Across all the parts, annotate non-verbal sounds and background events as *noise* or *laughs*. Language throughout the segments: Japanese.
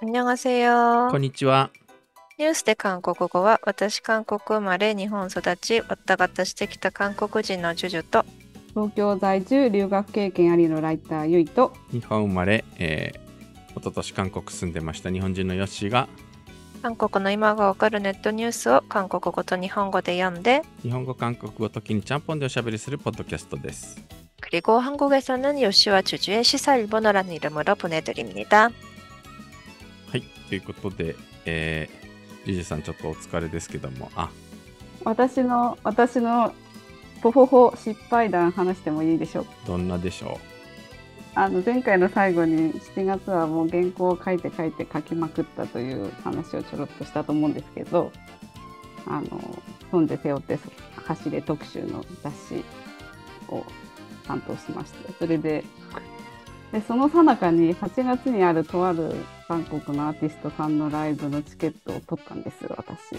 こんにちは。こんにちは。ニュースで韓国語は、私韓国生まれ、日本育ち、わったがたしてきた韓国人のジュジュと、東京在住、留学経験ありのライター、ユイと、日本生まれ、えー、一昨年韓国住んでました日本人のヨッシーが、韓国の今がわかるネットニュースを韓国語と日本語で読んで、日本語、韓国語、時にちゃんぽんでおしゃべりするポッドキャストです。그리고한국에서는요시와주주의시사일본어라는이름으로보내드립니다はい、ということで、えー、リジさんちょっとお疲れですけども、あ私の、私の、ポホホ失敗談話してもいいでしょうどんなでしょうあの、前回の最後に7月はもう原稿を書いて書いて書きまくったという話をちょろっとしたと思うんですけど、あの、飛んで背負って走れ特集の雑誌を担当しまして、それででその最中に8月にあるとある韓国のアーティストさんのライブのチケットを取ったんです私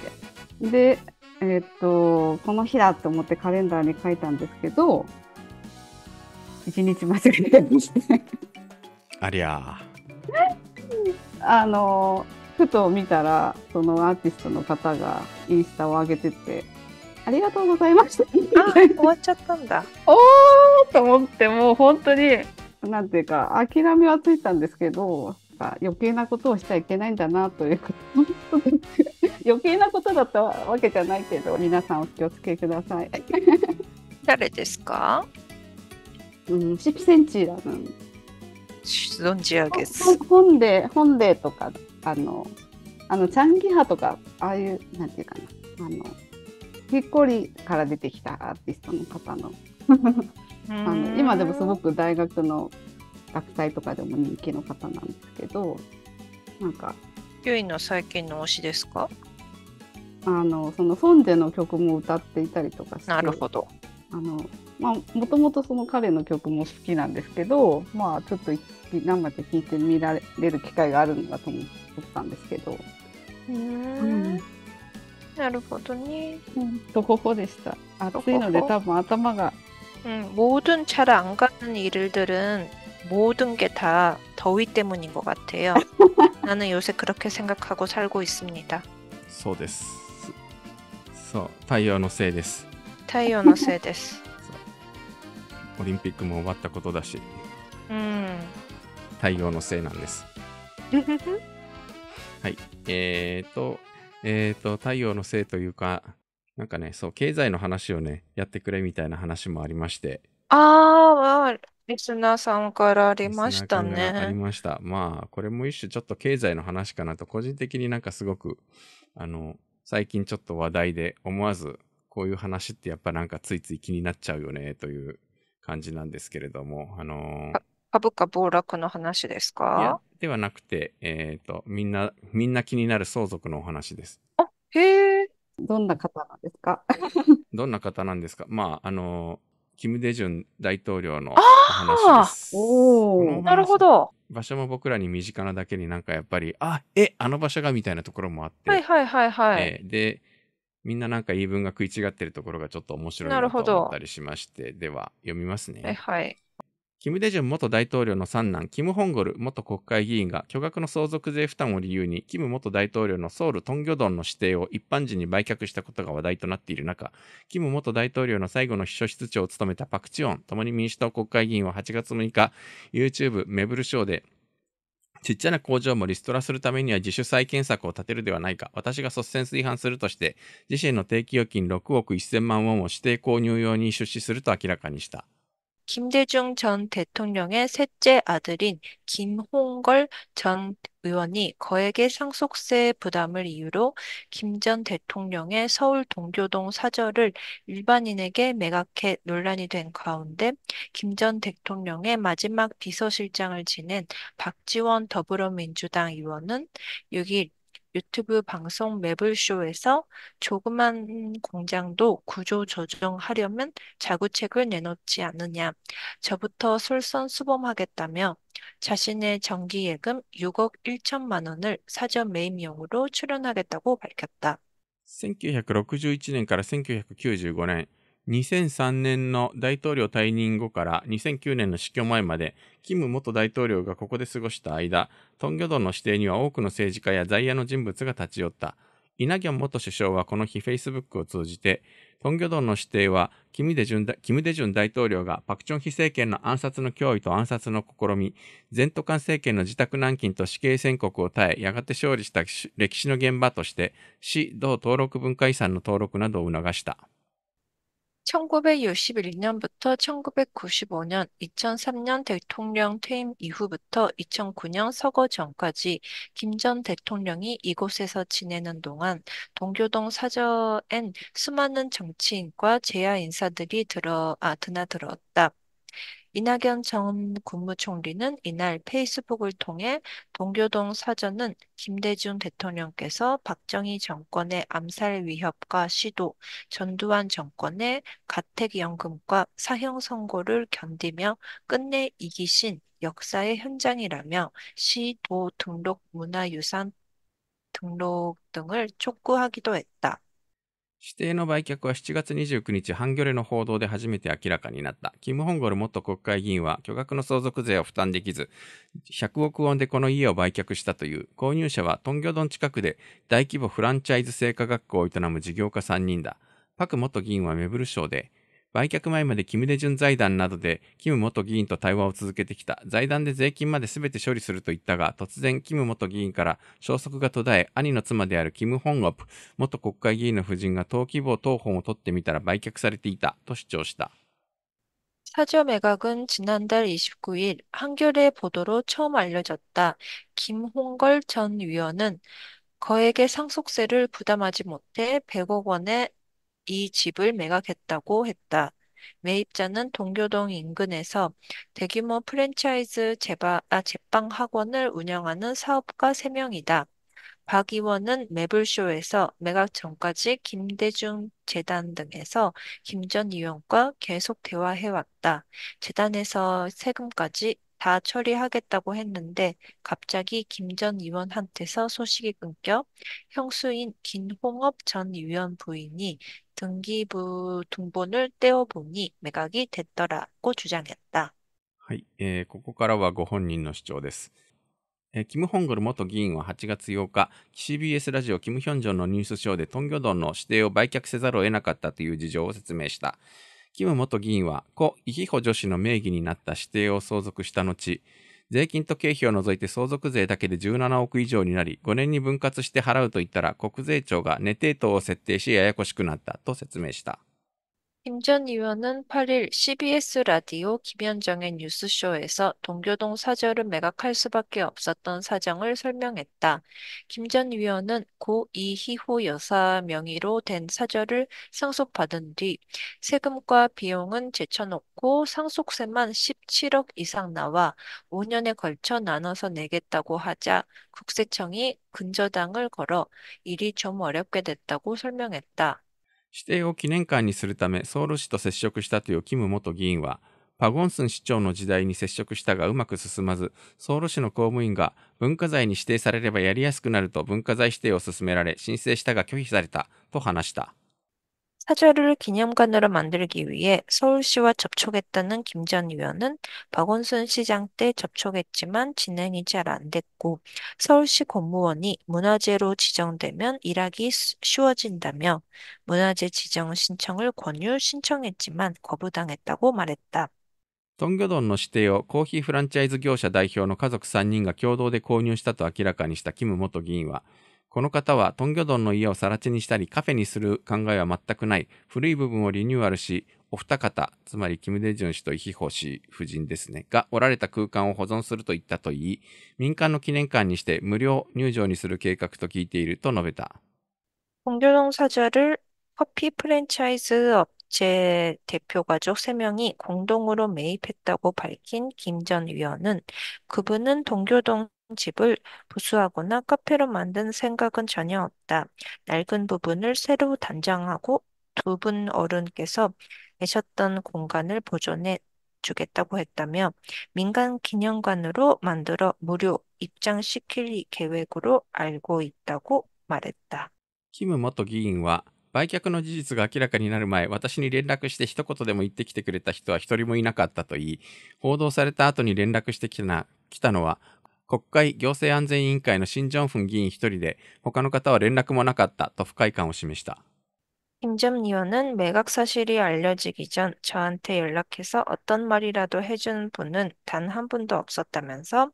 で。で、えー、っとこの日だと思ってカレンダーに書いたんですけど1日間違えてまして。*laughs* ありゃ *laughs* あのふと見たらそのアーティストの方がインスタを上げてて「ありがとうございました」終わっちゃったんだ。*laughs* おーと思ってもう本当になんていうか諦めはついたんですけど余計なことをしちゃいけないんだなという *laughs* 余計なことだったわけじゃないけど皆さんお気をつけください誰ですかうんシピセンチーラな存じ上げ本で本でとかあのあのチャンギハとかああいうなんていうかなあのひっこりから出てきたアーティストの方のあの今でもすごく大学の学祭とかでも人気の方なんですけどなんかユイの最近の推しですかあのそのソンジェの曲も歌っていたりとかしてなるほどあのまあもともとその彼の曲も好きなんですけどまあちょっと生で聴いてみられる機会があるんだと思ったんですけどうん、なるほどね、うん、とほほでした暑いので多分頭が음모든잘안가는일들은모든게다더위때문인것같아요 *laughs* 나는요새그렇게생각하고살고있습니다そうです。そう、太陽のせいです。太陽のせいです。オリンピックも終わったことだし、うん、太陽のせいなんです。はい、えっ、ー、*laughs* と、えっ、ー、と、太陽のせいというか、なんかね、そう、経済の話をね、やってくれみたいな話もありまして。ああ、ー、リスナーさんからありましたね。ありました。まあ、これも一種ちょっと経済の話かなと、個人的になんかすごく、あの、最近ちょっと話題で思わず、こういう話ってやっぱなんかついつい気になっちゃうよね、という感じなんですけれども、あのー、株価暴落の話ですいやかではなくて、えっ、と、みんな、みんな気になる相続のお話です。へえどんな方なんですか *laughs* どんな方なんですかまあ、あの、キム・デジュン大統領のお話です。あなるほど。場所も僕らに身近なだけになんかやっぱり、あ、え、あの場所がみたいなところもあって。はいはいはいはい。えー、で、みんななんか言い分が食い違ってるところがちょっと面白いなと思ったりしまして、では読みますね。はいはい。キム・デジュン元大統領の三男、キム・ホンゴル元国会議員が巨額の相続税負担を理由に、キム元大統領のソウル・トンギョドンの指定を一般人に売却したことが話題となっている中、キム元大統領の最後の秘書室長を務めたパク・チオン、共に民主党国会議員は8月6日、YouTube メブルショーで、ちっちゃな工場もリストラするためには自主再建策を立てるではないか。私が率先推範するとして、自身の定期預金6億1000万ウォンを指定購入用に出資すると明らかにした。 김대중 전 대통령의 셋째 아들인 김홍걸 전 의원이 거액의 상속세 부담을 이유로 김 전 대통령의 서울 동교동 사저를 일반인에게 매각해 논란이 된 가운데 김 전 대통령의 마지막 비서실장을 지낸 박지원 더불어민주당 의원은 6일 유튜브 방송 매블쇼에서 조그만 공장도 구조 조정하려면 자구책을 내놓지 않느냐. 저부터 솔선수범하겠다며 자신의 정기예금 6억 1천만 원을 사전 매입용으로 출연하겠다고 밝혔다. 1961年から1995年 2003年の大統領退任後から2009年の死去前まで、キム元大統領がここで過ごした間、トンギョドンの指定には多くの政治家や在野の人物が立ち寄った。イナギョン元首相はこの日 Facebook を通じて、トンギョドンの指定はキム・デジュン大統領がパク・チョンヒ政権の暗殺の脅威と暗殺の試み、全都間政権の自宅軟禁と死刑宣告を耐え、やがて勝利した歴史の現場として、市・同登録文化遺産の登録などを促した。 1961년부터 1995년, 2003년 대통령 퇴임 이후부터 2009년 서거 전까지 김 전 대통령이 이곳에서 지내는 동안 동교동 사저엔 수많은 정치인과 재야 인사들이 들어, 아, 드나들었다. 이낙연 전 국무총리는 이날 페이스북을 통해 동교동 사전은 김대중 대통령께서 박정희 정권의 암살 위협과 시도, 전두환 정권의 가택연금과 사형 선고를 견디며 끝내 이기신 역사의 현장이라며 시도 등록 문화유산 등록 등을 촉구하기도 했다. 指定の売却は7月29日、ハンギョレの報道で初めて明らかになった。キム・ホンゴル元国会議員は巨額の相続税を負担できず、100億ウォンでこの家を売却したという、購入者はトンギョドン近くで大規模フランチャイズ製化学校を営む事業家3人だ。パク元議員はメブル賞で、売却前までキム・デジュン財団などで、キム元議員と対話を続けてきた。財団で税金まで全て処理すると言ったが、突然、キム元議員から、消息が途絶え、兄の妻であるキム・ホンオプ、元国会議員の夫人が登記簿等本を取ってみたら売却されていた、と主張した。사저매각은지난달29일한겨레보도로처음알려졌다김홍걸전위원은거액의상속세를부담하지못해100억원의이 집을 매각했다고 했다. 매입자는 동교동 인근에서 대규모 프랜차이즈 제바, 아, 제빵 학원을 운영하는 사업가 3명이다. 박 의원은 매불쇼에서 매각 전까지 김대중 재단 등에서 김전 의원과 계속 대화해왔다. 재단에서 세금까지 다 처리하겠다고 했는데 갑자기 김전 의원한테서 소식이 끊겨 형수인 김홍업 전 의원 부인이 등기부 등본을 떼어보니 매각이 됐더라고 주장했다. はい、えー、ここからはご本人の主張です。えー、キム・ホングル元議員は8月8日、CBS ラジオキム・ヒョンジョンのニュースショーでトンギョドンの指定を売却せざるを得なかったという事情を説明した。キム元議員は、故、イヒホ女子の名義になった指定を相続した後、税金と経費を除いて相続税だけで17億以上になり、5年に分割して払うと言ったら国税庁が寝定等を設定しややこしくなったと説明した。 김전 의원은 8일 CBS 라디오 김현정의 뉴스쇼에서 동교동 사절을 매각할 수밖에 없었던 사정을 설명했다. 김전 의원은 고 이희호 여사 명의로 된 사절을 상속받은 뒤 세금과 비용은 제쳐놓고 상속세만 17억 이상 나와 5년에 걸쳐 나눠서 내겠다고 하자 국세청이 근저당을 걸어 일이 좀 어렵게 됐다고 설명했다. 指定を記念館にするためソウル市と接触したというキム元議員は、パゴンスン市長の時代に接触したがうまく進まず、ソウル市の公務員が文化財に指定されればやりやすくなると文化財指定を勧められ、申請したが拒否されたと話した。 사절을 기념관으로 만들기 위해 서울시와 접촉했다는 김 전 의원은 박원순 시장 때 접촉했지만 진행이 잘 안 됐고 서울시 공무원이 문화재로 지정되면 일하기 쉬워진다며 문화재 지정 신청을 권유 신청했지만 거부당했다고 말했다. トンドンの指定をコーヒーフランチャイズ業者代表の家族3人が共同で購入したと明らかにしたキム元議員は この方はトンギョドンの家をさら地にしたりカフェにする考えは全くない古い部分をリニューアルしお二方つまりキム・デジュン氏とイヒホ氏夫人ですねがおられた空間を保存すると言ったと言い民間の記念館にして無料入場にする計画と聞いていると述べた。トンギョドン사절을커피프랜차이즈업업체대표가족3명이공동으로매입했다고밝힌김전위원은그분은동교동 집을 부수하거나 카페로 만든 생각은 전혀 없다. 낡은 부분을 새로 단장하고 두 분 어른께서 계셨던 공간을 보존해 주겠다고 했다며 민간 기념관으로 만들어 무료 입장시킬 계획으로 알고 있다고 말했다. 김元議員は売却の事実が明らかになる前、私に連絡して一言でも言ってきてくれた人は一人もいなかったと言い、報道された後に連絡してきたのは、 国会行政安全委員会のシン・ジョンフン議員一人で他の方は連絡もなかったと不快感を示した。김점리원은 매각 사실이 알려지기 전 저한테 연락해서 어떤 말이라도 해준 분은 단 한 분도 없었다면서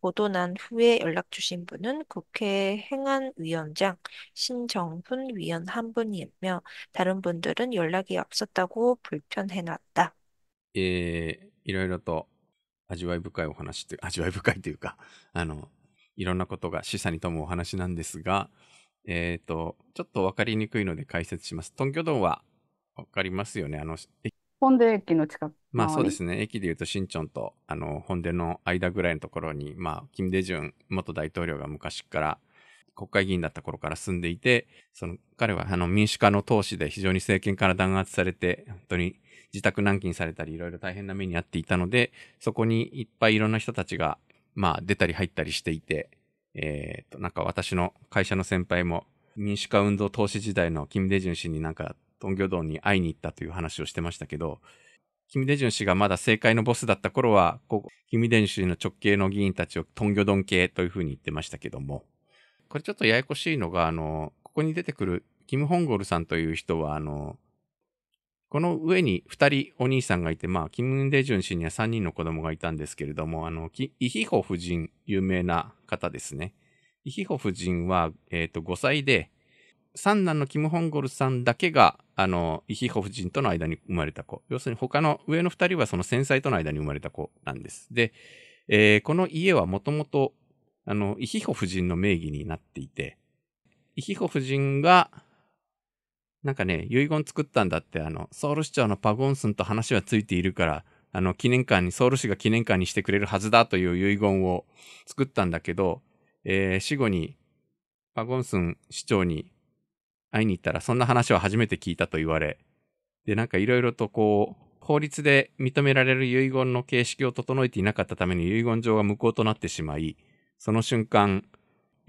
보도 난 후에 연락 주신 분은 국회 행안위원장 신정훈 위원 한 분이며 다른 분들은 연락이 없었다고 불편해놨다. 예, 이러이러 또味わい深いお話って *laughs* 味わい深いというかあのいろんなことが示唆に富むお話なんですがえっ、ー、とちょっと分かりにくいので解説します東京ドームは分かりますよねあの本殿駅の近くまあそうですね駅でいうと新町とあの本殿の間ぐらいのところにまあ金大中元大統領が昔から国会議員だった頃から住んでいて、その彼はあの民主化の闘志で非常に政権から弾圧されて、本当に自宅軟禁されたり、いろいろ大変な目に遭っていたので、そこにいっぱいいろんな人たちが、まあ、出たり入ったりしていて、えっ、と、なんか私の会社の先輩も、民主化運動投資時代の金ュン氏になんか、東京道に会いに行ったという話をしてましたけど、金ュン氏がまだ政界のボスだった頃は、ここ、金ュン氏の直系の議員たちをトンギョドン系というふうに言ってましたけども、これちょっとややこしいのが、あの、ここに出てくるキム・ホンゴルさんという人は、あの、この上に2人お兄さんがいて、まあ、キム・デジュン氏には3人の子供がいたんですけれども、あの、イヒホ夫人、有名な方ですね。イヒホ夫人は、えっ、ー、と、5歳で、三男のキム・ホンゴルさんだけが、あの、イヒホ夫人との間に生まれた子。要するに他の上の2人はその戦災との間に生まれた子なんです。で、えー、この家はもともと、あの、イヒホ夫人の名義になっていて、イヒホ夫人が、なんかね、遺言作ったんだって、あの、ソウル市長のパゴンスンと話はついているから、あの、記念館に、ソウル市が記念館にしてくれるはずだという遺言を作ったんだけど、えー、死後に、パゴンスン市長に会いに行ったら、そんな話は初めて聞いたと言われ、で、なんかいろいろとこう、法律で認められる遺言の形式を整えていなかったために遺言状が無効となってしまい、その瞬間、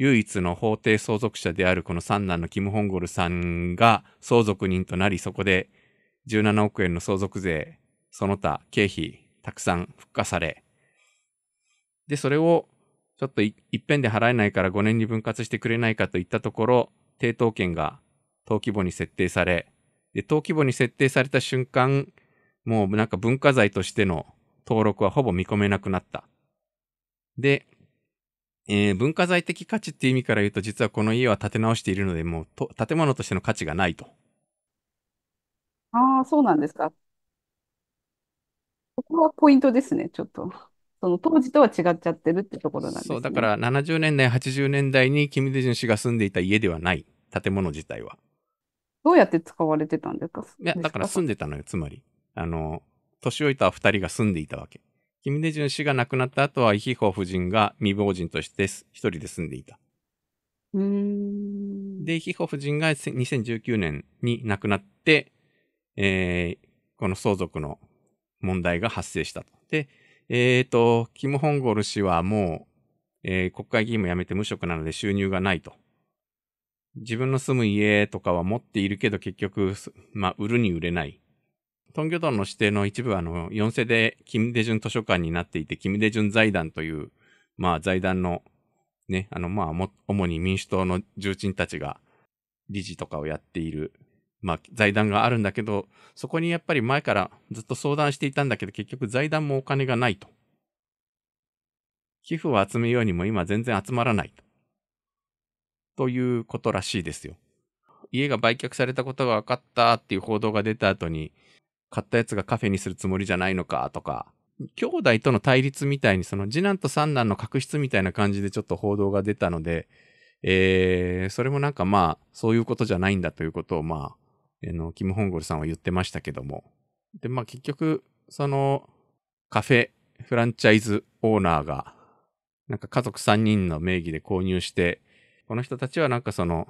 唯一の法定相続者であるこの三男のキム・ホンゴルさんが相続人となり、そこで17億円の相続税、その他経費、たくさん復活され、で、それをちょっといっぺんで払えないから5年に分割してくれないかといったところ、抵当権が登記簿に設定され、で、登記簿に設定された瞬間、もうなんか文化財としての登録はほぼ見込めなくなった。で、えー、文化財的価値っていう意味から言うと、実はこの家は建て直しているので、もうと建物としての価値がないと。ああ、そうなんですか。ここはポイントですね、ちょっと。その当時とは違っちゃってるってところなんですそう、だから70年代、80年代にキム・デジュン氏が住んでいた家ではない、建物自体は。どうやって使われてたんですか、いや、だから住んでたのよ、つまり。あの、年老いた二人が住んでいたわけ。キム・ジュン氏が亡くなった後は、イヒホ夫人が未亡人として一人で住んでいた。で、イヒホ夫人が2019年に亡くなって、えー、この相続の問題が発生したと。で、えっ、ー、と、キム・ホンゴル氏はもう、えー、国会議員も辞めて無職なので収入がないと。自分の住む家とかは持っているけど結局、まあ、売るに売れない。東京都の指定の一部は、あの、四世で、キム・デジュン図書館になっていて、キム・デジュン財団という、まあ、財団の、ね、あの、まあ、主に民主党の重鎮たちが、理事とかをやっている、まあ、財団があるんだけど、そこにやっぱり前からずっと相談していたんだけど、結局財団もお金がないと。寄付を集めようにも今全然集まらないと。ということらしいですよ。家が売却されたことが分かったっていう報道が出た後に、買ったやつがカフェにするつもりじゃないのかとか、兄弟との対立みたいに、その次男と三男の確執みたいな感じでちょっと報道が出たので、えー、それもなんかまあ、そういうことじゃないんだということをまあ、あの、キム・ホンゴルさんは言ってましたけども。で、まあ結局、その、カフェ、フランチャイズオーナーが、なんか家族3人の名義で購入して、この人たちはなんかその、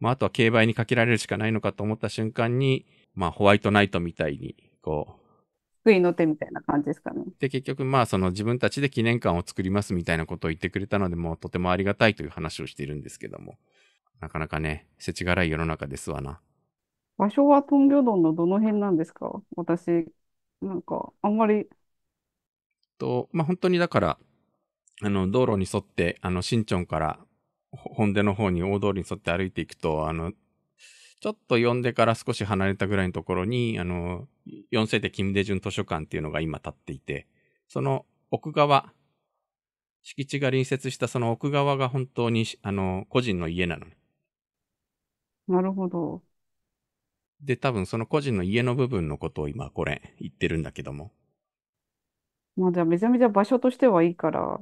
まああとは競売にかけられるしかないのかと思った瞬間に、まあホワイトナイトみたいに、こう。救いの手みたいな感じですかね。で、結局、まあ、その自分たちで記念館を作りますみたいなことを言ってくれたので、もうとてもありがたいという話をしているんですけども、なかなかね、せちがらい世の中ですわな。場所は東京ドのどの辺なんですか私、なんか、あんまり。と、まあ、本当にだから、あの、道路に沿って、あの、新町から、本出の方に大通りに沿って歩いていくと、あの、ちょっと読んでから少し離れたぐらいのところに、あの、4世紀金出順図書館っていうのが今建っていて、その奥側、敷地が隣接したその奥側が本当に、あの、個人の家なの。なるほど。で、多分その個人の家の部分のことを今これ言ってるんだけども。まあじゃあめちゃめちゃ場所としてはいいから。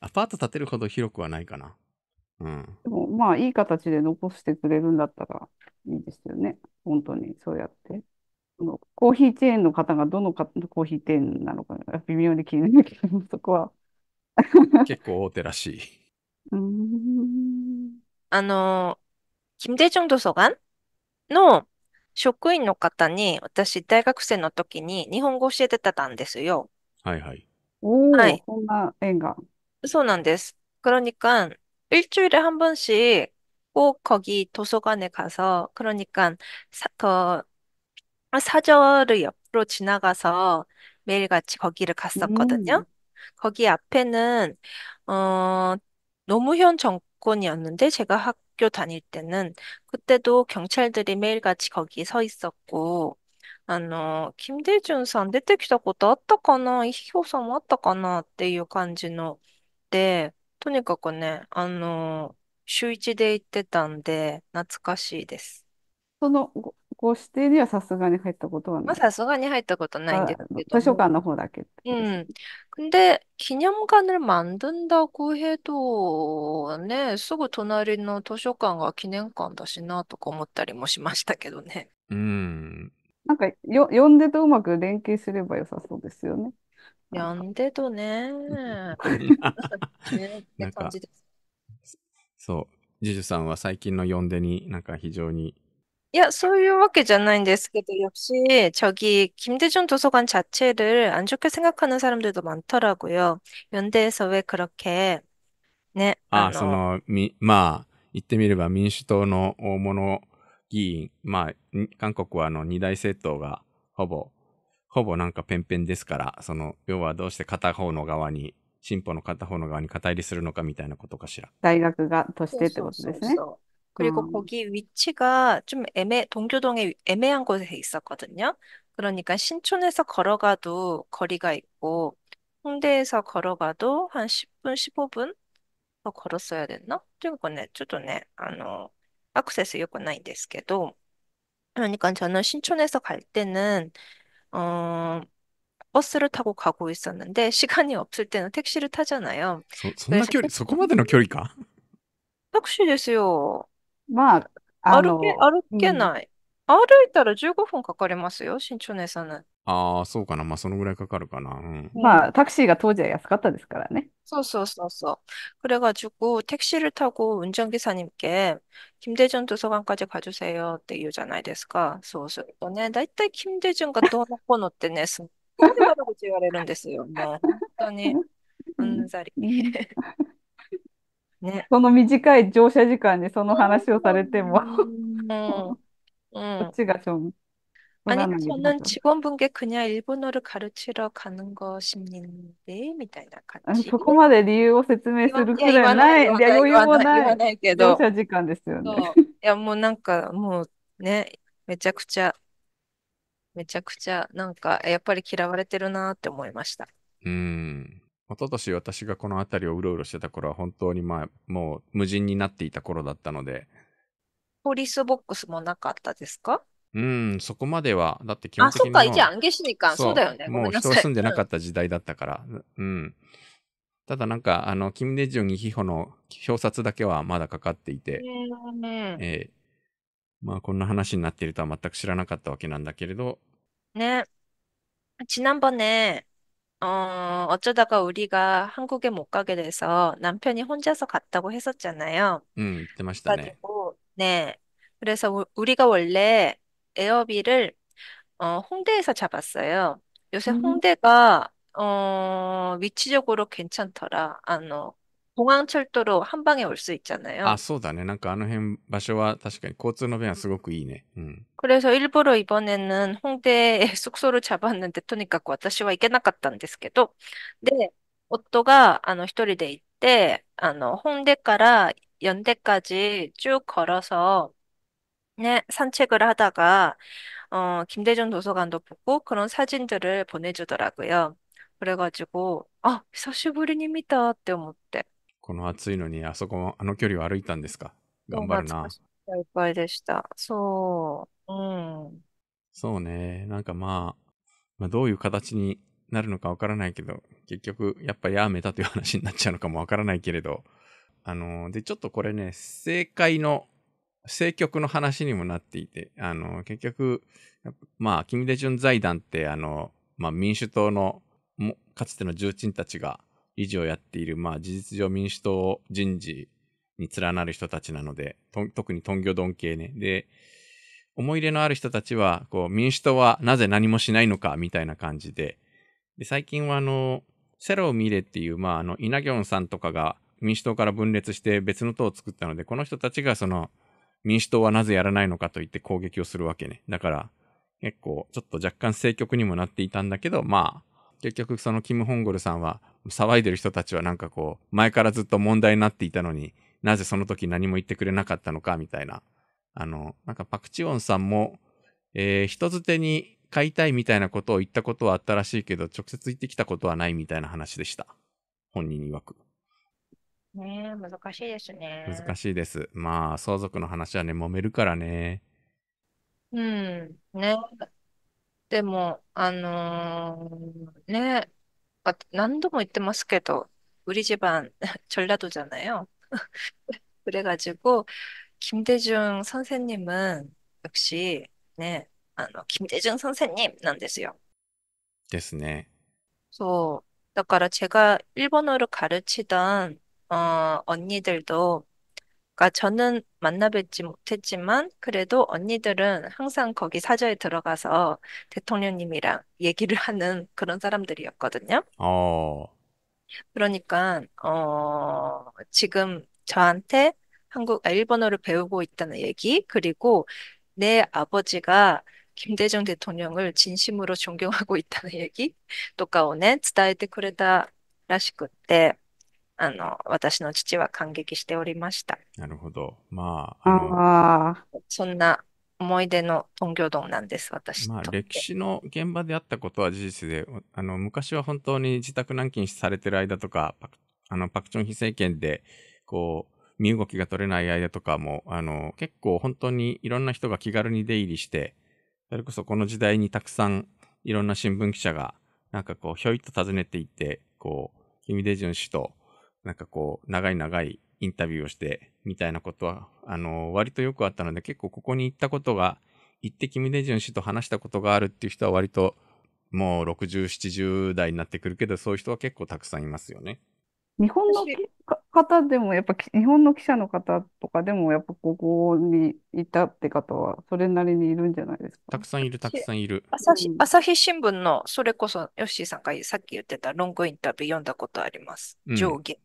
アパート建てるほど広くはないかな。でも、まあ、いい形で残してくれるんだったらいいですよね。本当に、そうやって。のコーヒーチェーンの方がどのかコーヒーチェーンなのか微妙に気になるけど、そこは。結構大手らしい。うん。あの、金大中図書館の職員の方に、私、大学生の時に日本語教えてたんですよ。はいはい。おはい。こんな縁が。そうなんです。그러 일주일에 한 번씩 꼭 거기 도서관에 가서, 그러니까 사, 그사저를 옆으로 지나가서 매일같이 거기를 갔었거든요. 음. 거기 앞에는, 어, 노무현 정권이었는데, 제가 학교 다닐 때는, 그때도 경찰들이 매일같이 거기 서 있었고, あの、キム・デジュンさん出てきたことあったかな批評さんもあったかなっていう感じので、とにかくね、あの、週一で行ってたんで、懐かしいです。そのご、ご指定にはさすがに入ったことはまなあ、い。さすがに入ったことないんであ、けど図書も館の方だけってことです음근데기념관을만든다고해도ね、すぐ隣の図書館が記念館だしなとか思ったりもしましたけどね。うん。なんかよ、呼んでとうまく連携すれば良さそうですよね。やんでとね。ねそう。ジュジュさんは最近の読んでになんか非常にいや、そういうわけじゃないんですけど、역시저기김대중도서관자체를안좋게생각하는사람들도많더라고요연대에서왜그렇게ね。あ、その、み、まあ、言ってみれば民主党の大物議員、まあ、韓国はあの二大政党がほぼほぼなんかペンペンですから、その、要はどうして片方の側に、進歩の片方の側に肩入りするのかみたいなことかしら。大学がとしてってことですね。そう그리고거기위치가좀애매동교동에애매한곳こ있었거든요그러니까신촌에서걸어가도거리가있고홍대에서걸어가도한10분15분더걸었어야됐나그리고ねちょっとねあの액세스良くないんですけど그러니까저는신촌에서갈때는어버스를타고가고있었는데 *laughs* 시간이없을때는택시를타잖아요そ、そんな그래서距離、そこまでの距離か택시ですよ。まあ、あ歩け、の、歩うけん、ない。歩いたら15分かかりますよ、신촌에さん。ああ、そうかな。まあ、そのぐらいかかるかな。まあ、タクシーが当時は安かったですからね。そうそうそうそう。그래가지고택시를타고운전기사님께김と중도서관까지가주세요って言うじゃないですか。そうそう。ね、だいたい김대중がどうのこうのってね、すっごい悪口言われるんですよ。も本当にうんざり。*laughs* ね。その短い乗車時間にその話をされても、こっちがちょん。아니저는직원분께그냥일본어를가르치러가는것인데みたいな感じ。そこまで理由を説明言すわ、るいや、くらいわない、い、ない、余言裕わもない、言なわいないけ乗ど、車時間ですよね。そう。いや、もうなんか、もうね、めちゃくちゃ、めちゃくちゃ、なんか、やっぱり嫌われてるなって思いました。うん。一昨年私がこの辺りをうろうろしてた頃は本当にまあ、もう無人になっていた頃だったので、ポリスボックスもなかったですかうん、そこまでは、だって基本的に。あ、そっか、じゃあ、暗記しにかん。そうだよね。もう人住んでなかった時代だったから。うん。ただなんか、あの、キム・デジュン・ヒホの表札だけはまだかかっていて、ねえー、まあ、こんな話になっているとは全く知らなかったわけなんだけれど。ね。ち지ん번 에、 어어쩌다가우리가한국에못가게돼서남편이혼자서갔다고했었잖아요음음맞다네네그래서우우리가원래 에어비를 어, 홍대에서 잡았어요. 요새 음. 홍대가 어, 위치적으로 괜찮더라. 아の、 공항철도로 한 방에 올 수 있잖아요. 아, そうだね。なんかあの辺、場所は確かに交通の便はすごくいいね。うん。 음. 그래서 일부러 이번에는 홍대에 *laughs* 숙소를 잡았는데, とにかく私は行けなかったんですけど,で夫が 아, 一人で行って,あの 홍대から연대까지 쭉 걸어서 네산책을하다가어김대중도서관도보고그런사진들을보내주더라고요그래가지고아久しぶりに見たって思って。この暑いのにあそこ、あの距離を歩いたんですか頑張るな。いっぱいでした。そう。うん。そうね。なんかまあ、まあ、どういう形になるのかわからないけど、結局、やっぱやめたという話になっちゃうのかもわからないけれど、あのー、で、ちょっとこれね、正解の政局の話にもなっていて、あの、結局、まあ、金大中財団って、あの、まあ、民主党の、かつての重鎮たちが理事をやっている、まあ、事実上民主党人事に連なる人たちなので、特にトンギョドン系ね。で、思い入れのある人たちは、こう、民主党はなぜ何もしないのか、みたいな感じで、で最近は、あの、セロを見れっていう、まあ、あの、イナギョンさんとかが民主党から分裂して別の党を作ったので、この人たちがその、民主党はなぜやらないのかと言って攻撃をするわけね。だから、結構、ちょっと若干政局にもなっていたんだけど、まあ、結局そのキム・ホンゴルさんは、騒いでる人たちはなんかこう、前からずっと問題になっていたのに、なぜその時何も言ってくれなかったのか、みたいな。あの、なんかパクチオンさんも、えー、人づてに買いたいみたいなことを言ったことはあったらしいけど、直接言ってきたことはないみたいな話でした。本人曰く。ね難しいですね。難しいです。まあ、相続の話はね、揉めるからね。うん、ね。でも、あのー、ね、あ何度も言ってますけど、우리집안전라도잖아요그래가지고김대중선생님은역시네아김대중선생님んですよですね。そう。だから제가일본어를가르치던 어, 언니들도, 그러니까 저는 만나뵙지 못했지만, 그래도 언니들은 항상 거기 사저에 들어가서 대통령님이랑 얘기를 *laughs* 하는 그런 사람들이었거든요. 어, 그러니까, 어, 지금 저한테 한국, 아, 일본어를 배우고 있다는 얘기, 그리고 내 아버지가 김대중 대통령을 진심으로 존경하고 *laughs* 있다는 얘기,とかをね、伝えてくれたらしくって、 あの、私の父は感激しておりました。なるほど。まあ、ああそんな思い出の東京丼なんです、私まあ、歴史の現場であったことは事実で、あの、昔は本当に自宅軟禁されてる間とか、パクあのパクチョン非政権で、こう、身動きが取れない間とかも、あの、結構本当にいろんな人が気軽に出入りして、それこそこの時代にたくさんいろんな新聞記者が、なんかこう、ひょいっと訪ねていって、こう、キム・デジュン氏と、なんかこう、長い長いインタビューをして、みたいなことは、あの、割とよくあったので、結構ここに行ったことが、行って君出順氏と話したことがあるっていう人は割と、もう60、70代になってくるけど、そういう人は結構たくさんいますよね。日本の方でも、やっぱ日本の記者の方とかでも、やっぱここにいたって方は、それなりにいるんじゃないですか。たくさんいる、たくさんいる。朝日、朝日新聞の、それこそ、ヨッシーさんがさっき言ってたロングインタビュー読んだことあります。上下。うん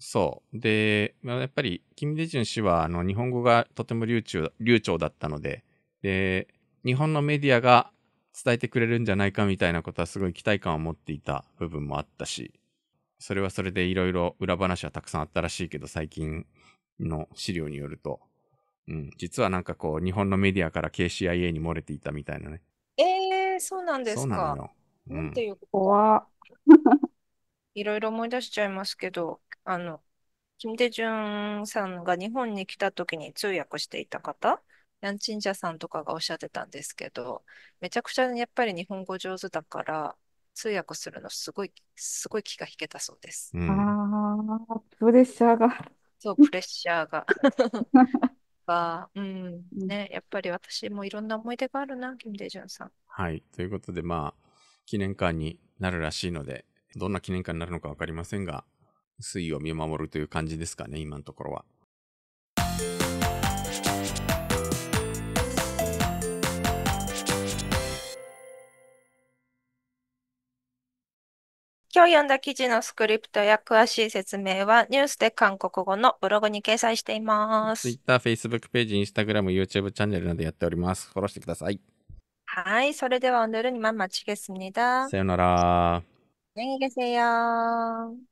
そう。で、やっぱり、金大中氏は、あの、日本語がとても流暢、流暢だったので、で、日本のメディアが伝えてくれるんじゃないかみたいなことはすごい期待感を持っていた部分もあったし、それはそれでいろいろ裏話はたくさんあったらしいけど、最近の資料によると、うん、実はなんかこう、日本のメディアから KCIA に漏れていたみたいなね。ええー、そうなんですか。そうなのうん、なんていう子は、いろいろ思い出しちゃいますけど、あの、金大中さんが日本に来た時に通訳していた方、ヤンチンジャさんとかがおっしゃってたんですけど、めちゃくちゃやっぱり日本語上手だから、通訳するのすごい、すごい気が引けたそうです。うん、ああ、プレッシャーが。そう、プレッシャーが。うん、ね、やっぱり私もいろんな思い出があるな、金大中さん。はい、ということで、まあ、記念館になるらしいので、どんな記念館になるのか分かりませんが、推移を見守るという感じですかね、今のところは。今日読んだ記事のスクリプトや詳しい説明はニュースで韓国語のブログに掲載しています。Twitter、Facebook ページ、Instagram、YouTube チャンネルなどやっております。フォローしてください。はい、それでは오늘은이만마치겠습니 다。 さよなら。안녕히계세 요。